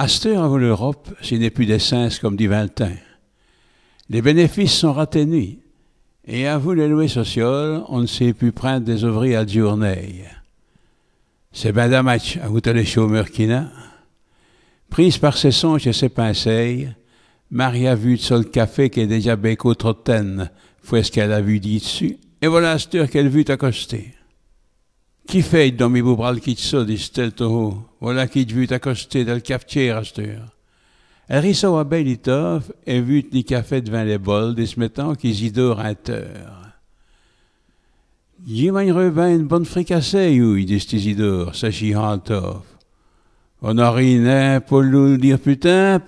Aster en l'Europe ce n'est plus des d'essence, comme dit Valentin. Les bénéfices sont nuits, et à vous les louer sociaux, on ne sait plus prendre des ouvriers à journée. C'est bien d'un match, à vous les chômeurs qui Prise par ses songes et ses pinceilles, Maria a vu de sol café qui est déjà béco trottaine, est ce qu'elle a vu dit dessus, et voilà Astur qu'elle vut accoster qui fait domi bu bral dis-t-elle Steltoho. « voilà qui chi vut dans le cafetier astur. Elle belle Belitov et vut ni café devant les bols, des qu'Isidore qui zidor J'y Jimagne revint une bonne fricassée, oui, dit On On rien rien hein, pour nous dire putain,